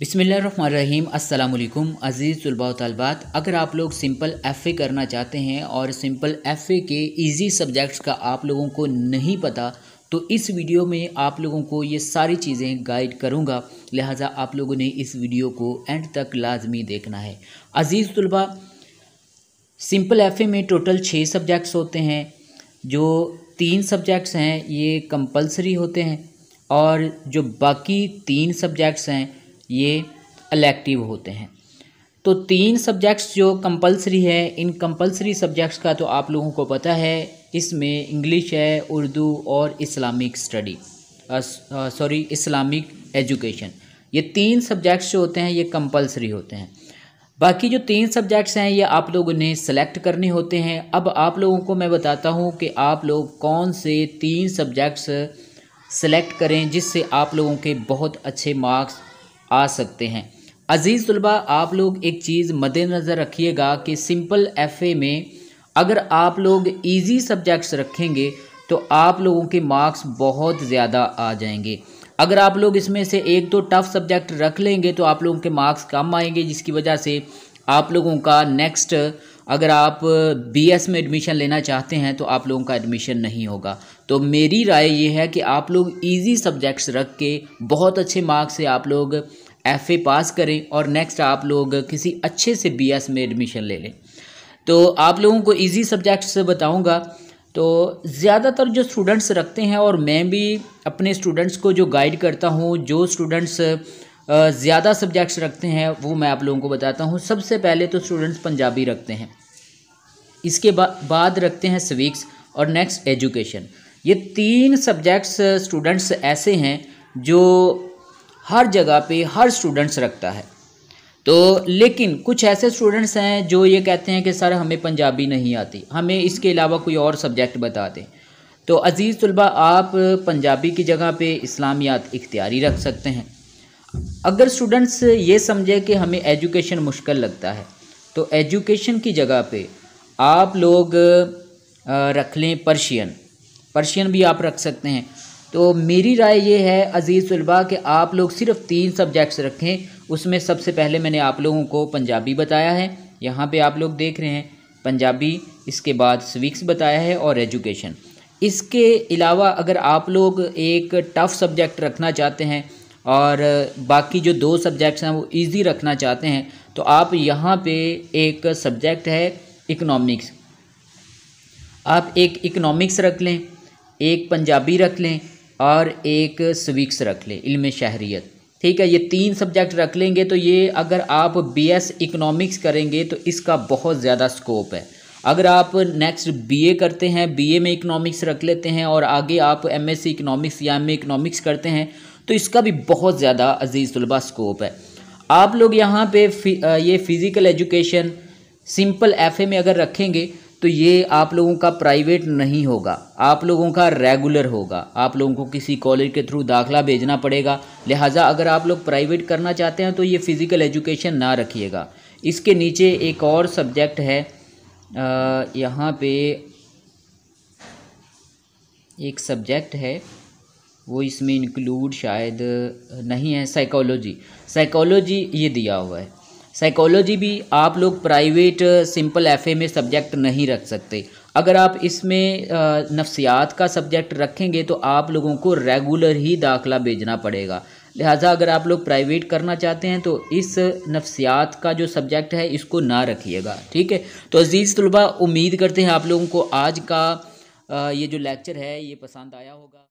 बिसमीम अल्लाम अज़ीज़ तलबा तलबात अगर आप लोग सिंपल एफ़ ए करना चाहते हैं और सिंपल एफ़ ए के इजी सब्जेक्ट्स का आप लोगों को नहीं पता तो इस वीडियो में आप लोगों को ये सारी चीज़ें गाइड करूँगा लिहाजा आप लोगों ने इस वीडियो को एंड तक लाजमी देखना है अज़ीज़ तलबा सिंपल एफ़ में टोटल छः सब्जेक्ट्स होते हैं जो तीन सब्जेक्ट्स हैं ये कंपलसरी होते हैं और जो बाकी तीन सब्जेक्ट्स हैं ये अलेक्टिव होते हैं तो तीन सब्जेक्ट्स जो कंपलसरी है इन कंपलसरी सब्जेक्ट्स का तो आप लोगों को पता है इसमें इंग्लिश है उर्दू और Islamic study sorry Islamic education ये तीन सब्जेक्ट्स जो होते हैं ये कंपलसरी होते हैं बाकी जो तीन सब्जेक्ट्स हैं ये आप लोग उन्हें सेलेक्ट करने होते हैं अब आप लोगों को मैं बताता हूँ कि आप लोग कौन से तीन सब्जेक्ट्स सेलेक्ट करें जिससे आप लोगों के बहुत अच्छे मार्क्स आ सकते हैं अज़ीज़ तलबा आप लोग एक चीज़ मद्देनज़र रखिएगा कि सिंपल एफ़ए में अगर आप लोग इजी सब्जेक्ट्स रखेंगे तो आप लोगों के मार्क्स बहुत ज़्यादा आ जाएंगे अगर आप लोग इसमें से एक दो टफ़ सब्जेक्ट रख लेंगे तो आप लोगों के मार्क्स कम आएंगे जिसकी वजह से आप लोगों का नेक्स्ट अगर आप बीएस में एडमिशन लेना चाहते हैं तो आप लोगों का एडमिशन नहीं होगा तो मेरी राय ये है कि आप लोग इजी सब्जेक्ट्स रख के बहुत अच्छे मार्क्स से आप लोग एफ पास करें और नेक्स्ट आप लोग किसी अच्छे से बी में एडमिशन ले लें तो आप लोगों को ईज़ी सब्जेक्ट्स बताऊँगा तो ज़्यादातर जो स्टूडेंट्स रखते हैं और मैं भी अपने स्टूडेंट्स को जो गाइड करता हूँ जो स्टूडेंट्स ज़्यादा सब्जेक्ट्स रखते हैं वो मैं आप लोगों को बताता हूँ सबसे पहले तो स्टूडेंट्स पंजाबी रखते हैं इसके बा, बाद रखते हैं स्विक्स और नेक्स्ट एजुकेशन ये तीन सब्जेक्ट्स स्टूडेंट्स ऐसे हैं जो हर जगह पे हर स्टूडेंट्स रखता है तो लेकिन कुछ ऐसे स्टूडेंट्स हैं जो ये कहते हैं कि सर हमें पंजाबी नहीं आती हमें इसके अलावा कोई और सब्जेक्ट बता दें तो अज़ीज़ तलबा आप पंजाबी की जगह पे इस्लामियात इख्तियारी रख सकते हैं अगर स्टूडेंट्स ये समझे कि हमें एजुकेशन मुश्किल लगता है तो एजुकेशन की जगह पे आप लोग रख लें पर्शियन पर्शियन भी आप रख सकते हैं तो मेरी राय ये है अज़ीज़ तलबा कि आप लोग सिर्फ तीन सब्जेक्ट्स रखें उसमें सबसे पहले मैंने आप लोगों को पंजाबी बताया है यहाँ पे आप लोग देख रहे हैं पंजाबी इसके बाद स्विक्स बताया है और एजुकेशन इसके अलावा अगर आप लोग एक टफ़ सब्जेक्ट रखना चाहते हैं और बाकी जो दो सब्जेक्ट्स हैं वो इजी रखना चाहते हैं तो आप यहाँ पे एक सब्जेक्ट है इकोनॉमिक्स आप एक इकोनॉमिक्स रख लें एक पंजाबी रख लें और एक स्विक्स रख लें इल्म शहरीत ठीक है ये तीन सब्जेक्ट रख लेंगे तो ये अगर आप बीएस इकोनॉमिक्स करेंगे तो इसका बहुत ज़्यादा स्कोप है अगर आप नेक्स्ट बीए करते हैं बीए में इकोनॉमिक्स रख लेते हैं और आगे आप एमएससी इकोनॉमिक्स या एम इकोनॉमिक्स करते हैं तो इसका भी बहुत ज़्यादा अजीज़ तलबा स्कोप है आप लोग यहाँ पे फि, ये फ़िज़िकल एजुकेशन सिंपल एफ में अगर रखेंगे तो ये आप लोगों का प्राइवेट नहीं होगा आप लोगों का रेगुलर होगा आप लोगों को किसी कॉलेज के थ्रू दाखला भेजना पड़ेगा लिहाजा अगर आप लोग प्राइवेट करना चाहते हैं तो ये फ़िज़िकल एजुकेशन ना रखिएगा इसके नीचे एक और सब्जेक्ट है यहाँ पे एक सब्जेक्ट है वो इसमें इंक्लूड शायद नहीं है साइकोलॉजी साइकोलॉजी ये दिया हुआ है साइकोलॉजी भी आप लोग प्राइवेट सिंपल एफ़ में सब्जेक्ट नहीं रख सकते अगर आप इसमें नफ्सियात का सब्जेक्ट रखेंगे तो आप लोगों को रेगुलर ही दाखला भेजना पड़ेगा लिहाजा अगर आप लोग प्राइवेट करना चाहते हैं तो इस नफ्सियात का जो सब्जेक्ट है इसको ना रखिएगा ठीक है तो अज़ीज़ तलबा उम्मीद करते हैं आप लोगों को आज का ये जो लेक्चर है ये पसंद आया होगा